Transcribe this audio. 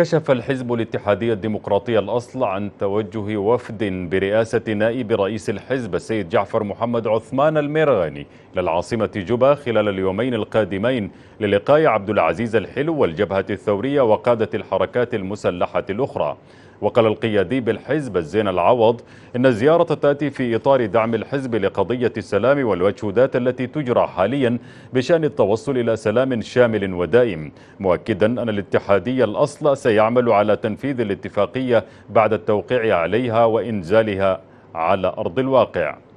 كشف الحزب الاتحادية الديمقراطية الأصل عن توجه وفد برئاسة نائب رئيس الحزب السيد جعفر محمد عثمان الميرغاني للعاصمة جوبا خلال اليومين القادمين للقاء عبد العزيز الحلو والجبهة الثورية وقادة الحركات المسلحة الأخرى وقال القيادي بالحزب الزين العوض إن الزيارة تأتي في إطار دعم الحزب لقضية السلام والمجهودات التي تجرى حاليا بشأن التوصل إلى سلام شامل ودائم مؤكدا أن الاتحادية الأصل سيعمل على تنفيذ الاتفاقية بعد التوقيع عليها وإنزالها على أرض الواقع